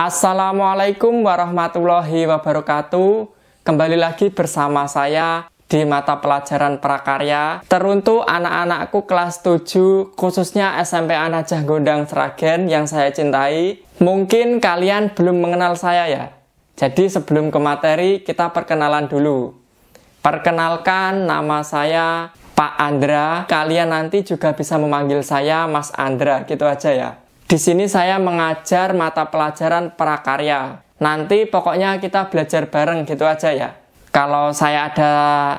Assalamualaikum warahmatullahi wabarakatuh. Kembali lagi bersama saya di mata pelajaran prakarya teruntuk anak-anakku kelas 7 khususnya SMP Anajah Gondang Sragen yang saya cintai. Mungkin kalian belum mengenal saya ya. Jadi sebelum ke materi kita perkenalan dulu. Perkenalkan nama saya Pak Andra. Kalian nanti juga bisa memanggil saya Mas Andra gitu aja ya. Di sini saya mengajar mata pelajaran prakarya. Nanti pokoknya kita belajar bareng gitu aja ya. Kalau saya ada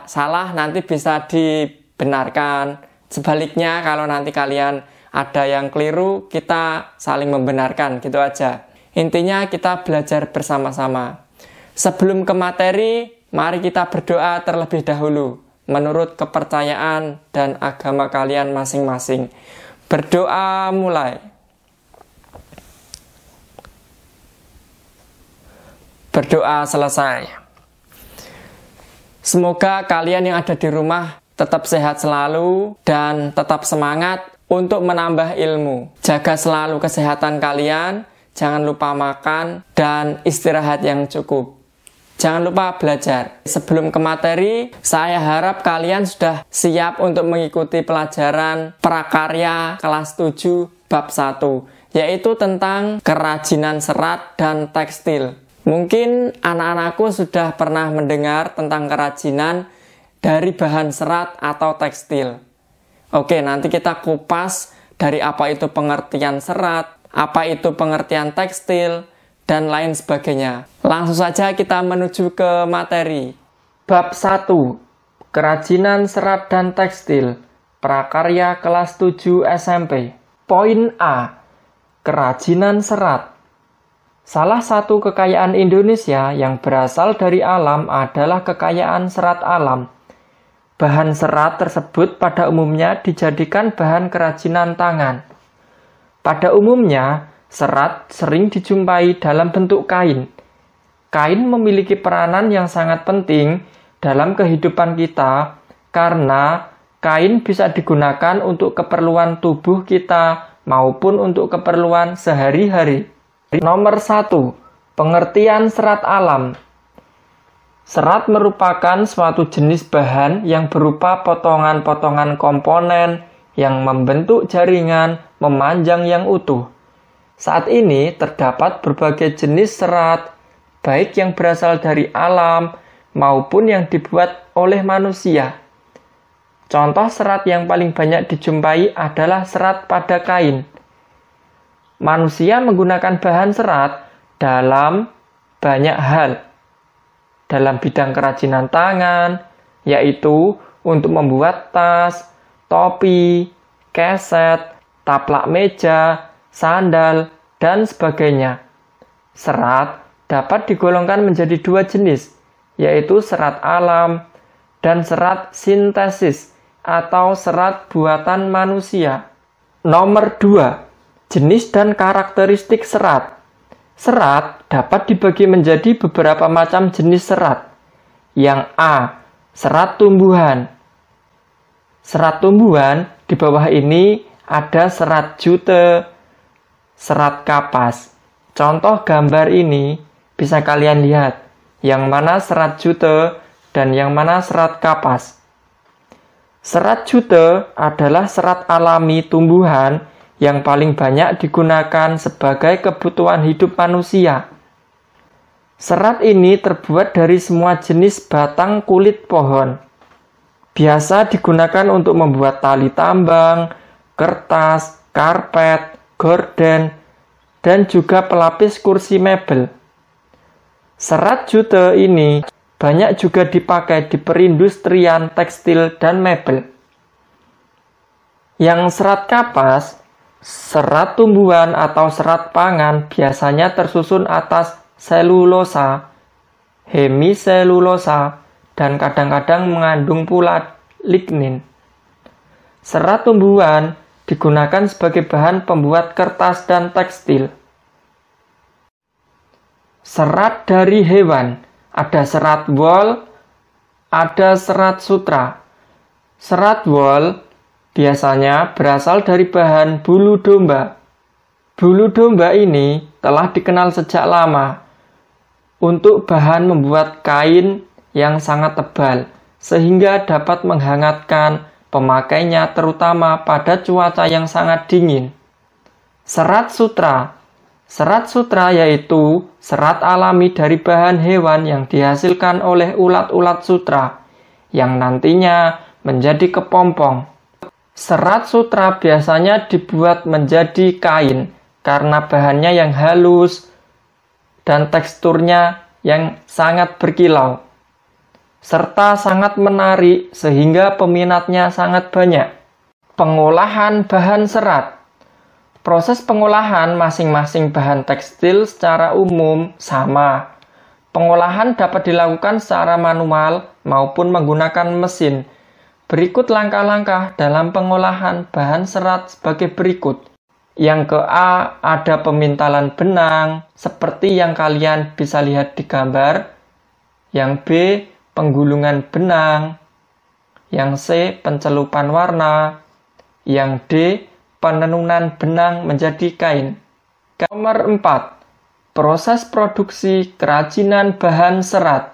salah nanti bisa dibenarkan. Sebaliknya kalau nanti kalian ada yang keliru, kita saling membenarkan gitu aja. Intinya kita belajar bersama-sama. Sebelum ke materi, mari kita berdoa terlebih dahulu menurut kepercayaan dan agama kalian masing-masing. Berdoa mulai. berdoa selesai. Semoga kalian yang ada di rumah tetap sehat selalu dan tetap semangat untuk menambah ilmu. Jaga selalu kesehatan kalian, jangan lupa makan dan istirahat yang cukup. Jangan lupa belajar. Sebelum ke materi, saya harap kalian sudah siap untuk mengikuti pelajaran prakarya kelas 7 bab 1, yaitu tentang kerajinan serat dan tekstil. Mungkin anak-anakku sudah pernah mendengar tentang kerajinan dari bahan serat atau tekstil. Oke, nanti kita kupas dari apa itu pengertian serat, apa itu pengertian tekstil, dan lain sebagainya. Langsung saja kita menuju ke materi. Bab 1. Kerajinan serat dan tekstil. Prakarya kelas 7 SMP. Poin A. Kerajinan serat Salah satu kekayaan Indonesia yang berasal dari alam adalah kekayaan serat alam. Bahan serat tersebut pada umumnya dijadikan bahan kerajinan tangan. Pada umumnya, serat sering dijumpai dalam bentuk kain. Kain memiliki peranan yang sangat penting dalam kehidupan kita karena kain bisa digunakan untuk keperluan tubuh kita maupun untuk keperluan sehari-hari. Nomor satu, pengertian serat alam. Serat merupakan suatu jenis bahan yang berupa potongan-potongan komponen yang membentuk jaringan memanjang yang utuh. Saat ini terdapat berbagai jenis serat, baik yang berasal dari alam maupun yang dibuat oleh manusia. Contoh serat yang paling banyak dijumpai adalah serat pada kain manusia menggunakan bahan serat dalam banyak hal. Dalam bidang kerajinan tangan, yaitu untuk membuat tas, topi, keset, taplak meja, sandal, dan sebagainya. Serat dapat digolongkan menjadi dua jenis, yaitu serat alam dan serat sintesis atau serat buatan manusia. Nomor 2. Jenis dan karakteristik serat. Serat dapat dibagi menjadi beberapa macam jenis serat. Yang A, serat tumbuhan. Serat tumbuhan di bawah ini ada serat jute, serat kapas. Contoh gambar ini bisa kalian lihat yang mana serat jute dan yang mana serat kapas. Serat jute adalah serat alami tumbuhan yang paling banyak digunakan sebagai kebutuhan hidup manusia. Serat ini terbuat dari semua jenis batang kulit pohon. Biasa digunakan untuk membuat tali tambang, kertas, karpet, gorden, dan juga pelapis kursi mebel. Serat jute ini banyak juga dipakai di perindustrian tekstil dan mebel. Yang serat kapas Serat tumbuhan atau serat pangan biasanya tersusun atas selulosa, hemiselulosa, dan kadang-kadang mengandung pula lignin. Serat tumbuhan digunakan sebagai bahan pembuat kertas dan tekstil. Serat dari hewan, ada serat wol, ada serat sutra. Serat wol biasanya berasal dari bahan bulu domba. Bulu domba ini telah dikenal sejak lama untuk bahan membuat kain yang sangat tebal, sehingga dapat menghangatkan pemakainya terutama pada cuaca yang sangat dingin. Serat sutra Serat sutra yaitu serat alami dari bahan hewan yang dihasilkan oleh ulat-ulat sutra, yang nantinya menjadi kepompong. Serat sutra biasanya dibuat menjadi kain karena bahannya yang halus dan teksturnya yang sangat berkilau, serta sangat menarik sehingga peminatnya sangat banyak. Pengolahan bahan serat Proses pengolahan masing-masing bahan tekstil secara umum sama. Pengolahan dapat dilakukan secara manual maupun menggunakan mesin, Berikut langkah-langkah dalam pengolahan bahan serat sebagai berikut. Yang ke A ada pemintalan benang seperti yang kalian bisa lihat di gambar. Yang B penggulungan benang. Yang C pencelupan warna. Yang D penenunan benang menjadi kain. Nomor 4. Proses produksi kerajinan bahan serat.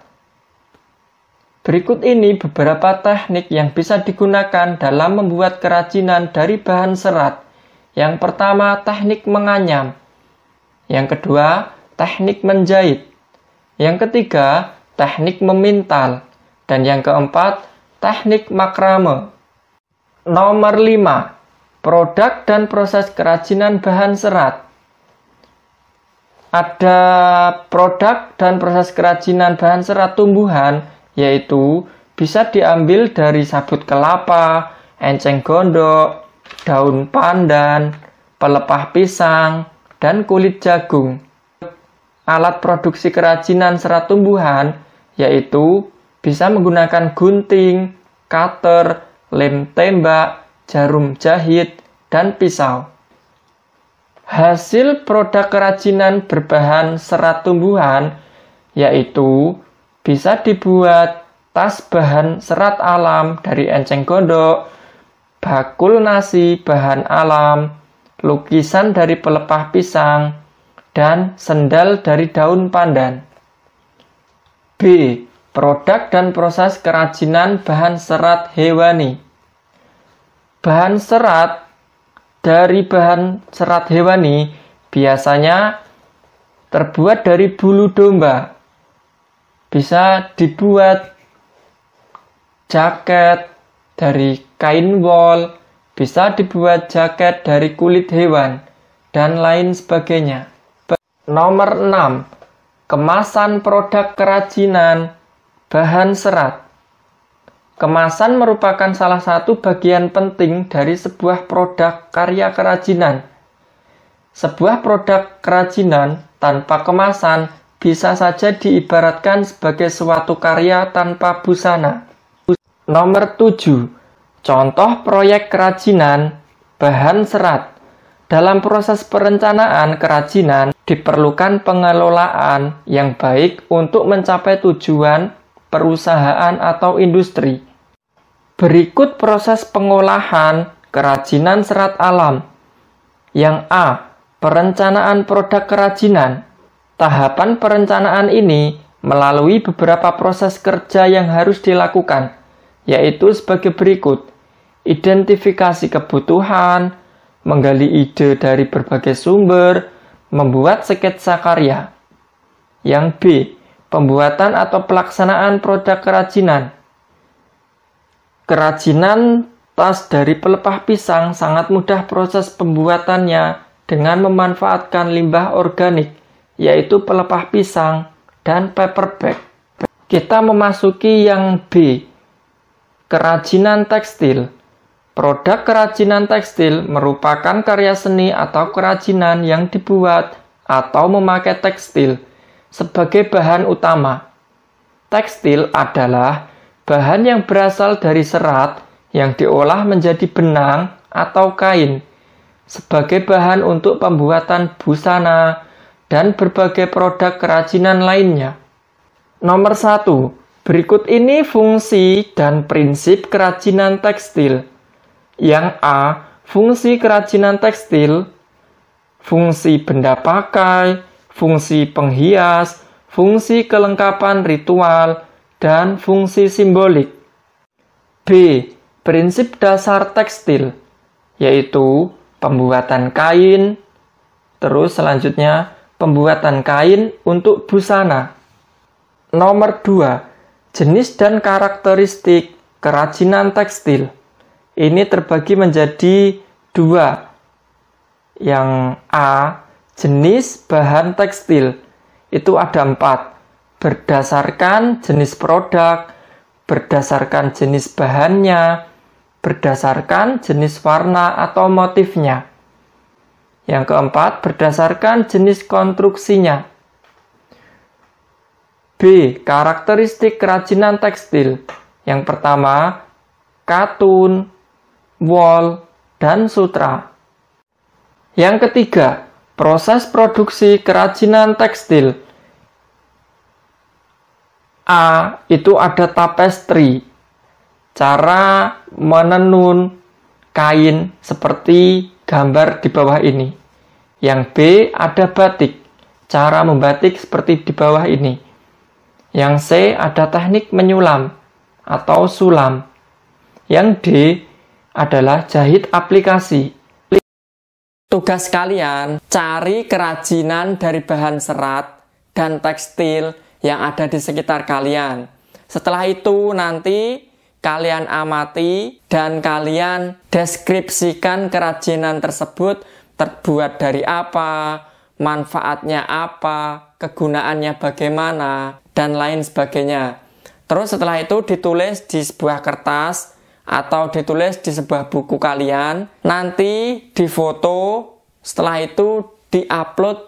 Berikut ini beberapa teknik yang bisa digunakan dalam membuat kerajinan dari bahan serat. Yang pertama, teknik menganyam. Yang kedua, teknik menjahit. Yang ketiga, teknik memintal. Dan yang keempat, teknik makrame. Nomor 5. Produk dan proses kerajinan bahan serat ada produk dan proses kerajinan bahan serat tumbuhan yaitu bisa diambil dari sabut kelapa, enceng gondok, daun pandan, pelepah pisang, dan kulit jagung. Alat produksi kerajinan serat tumbuhan yaitu bisa menggunakan gunting, cutter, lem tembak, jarum jahit, dan pisau. Hasil produk kerajinan berbahan serat tumbuhan yaitu bisa dibuat tas bahan serat alam dari enceng gondok, bakul nasi bahan alam, lukisan dari pelepah pisang, dan sendal dari daun pandan. B. Produk dan proses kerajinan bahan serat hewani. Bahan serat dari bahan serat hewani biasanya terbuat dari bulu domba bisa dibuat jaket dari kain wol, bisa dibuat jaket dari kulit hewan, dan lain sebagainya. Nomor 6. Kemasan produk kerajinan, bahan serat. Kemasan merupakan salah satu bagian penting dari sebuah produk karya kerajinan. Sebuah produk kerajinan tanpa kemasan bisa saja diibaratkan sebagai suatu karya tanpa busana. Nomor 7. Contoh proyek kerajinan, bahan serat. Dalam proses perencanaan kerajinan, diperlukan pengelolaan yang baik untuk mencapai tujuan perusahaan atau industri. Berikut proses pengolahan kerajinan serat alam. Yang A. Perencanaan produk kerajinan. Tahapan perencanaan ini melalui beberapa proses kerja yang harus dilakukan, yaitu sebagai berikut: identifikasi kebutuhan, menggali ide dari berbagai sumber, membuat sketsa karya. Yang B, pembuatan atau pelaksanaan produk kerajinan. Kerajinan tas dari pelepah pisang sangat mudah proses pembuatannya dengan memanfaatkan limbah organik yaitu pelepah pisang dan paperback. Kita memasuki yang B, kerajinan tekstil. Produk kerajinan tekstil merupakan karya seni atau kerajinan yang dibuat atau memakai tekstil sebagai bahan utama. Tekstil adalah bahan yang berasal dari serat yang diolah menjadi benang atau kain sebagai bahan untuk pembuatan busana, dan berbagai produk kerajinan lainnya. Nomor satu, berikut ini fungsi dan prinsip kerajinan tekstil. Yang A, fungsi kerajinan tekstil, fungsi benda pakai, fungsi penghias, fungsi kelengkapan ritual, dan fungsi simbolik. B. Prinsip dasar tekstil, yaitu pembuatan kain, terus selanjutnya pembuatan kain untuk busana. Nomor 2, jenis dan karakteristik kerajinan tekstil. Ini terbagi menjadi dua. Yang A, jenis bahan tekstil. Itu ada empat. Berdasarkan jenis produk, berdasarkan jenis bahannya, berdasarkan jenis warna atau motifnya. Yang keempat, berdasarkan jenis konstruksinya. B. Karakteristik kerajinan tekstil. Yang pertama, katun, wol, dan sutra. Yang ketiga, proses produksi kerajinan tekstil. A. Itu ada tapestri, cara menenun kain seperti gambar di bawah ini. Yang B ada batik, cara membatik seperti di bawah ini. Yang C ada teknik menyulam atau sulam. Yang D adalah jahit aplikasi. Tugas kalian cari kerajinan dari bahan serat dan tekstil yang ada di sekitar kalian. Setelah itu nanti kalian amati dan kalian deskripsikan kerajinan tersebut terbuat dari apa, manfaatnya apa, kegunaannya bagaimana, dan lain sebagainya. Terus setelah itu ditulis di sebuah kertas atau ditulis di sebuah buku kalian, nanti difoto, setelah itu diupload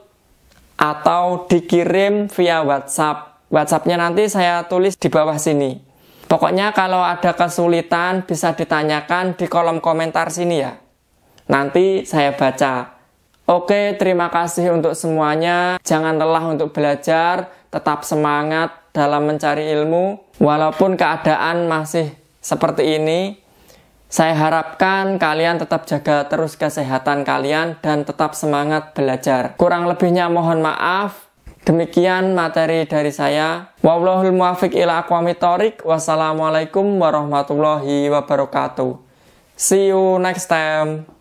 atau dikirim via WhatsApp. WhatsAppnya nanti saya tulis di bawah sini. Pokoknya kalau ada kesulitan bisa ditanyakan di kolom komentar sini ya. Nanti saya baca. Oke, terima kasih untuk semuanya. Jangan lelah untuk belajar, tetap semangat dalam mencari ilmu. Walaupun keadaan masih seperti ini, saya harapkan kalian tetap jaga terus kesehatan kalian dan tetap semangat belajar. Kurang lebihnya mohon maaf. Demikian materi dari saya. Wallahul muwaffiq ila aqwamit Wassalamualaikum warahmatullahi wabarakatuh. See you next time.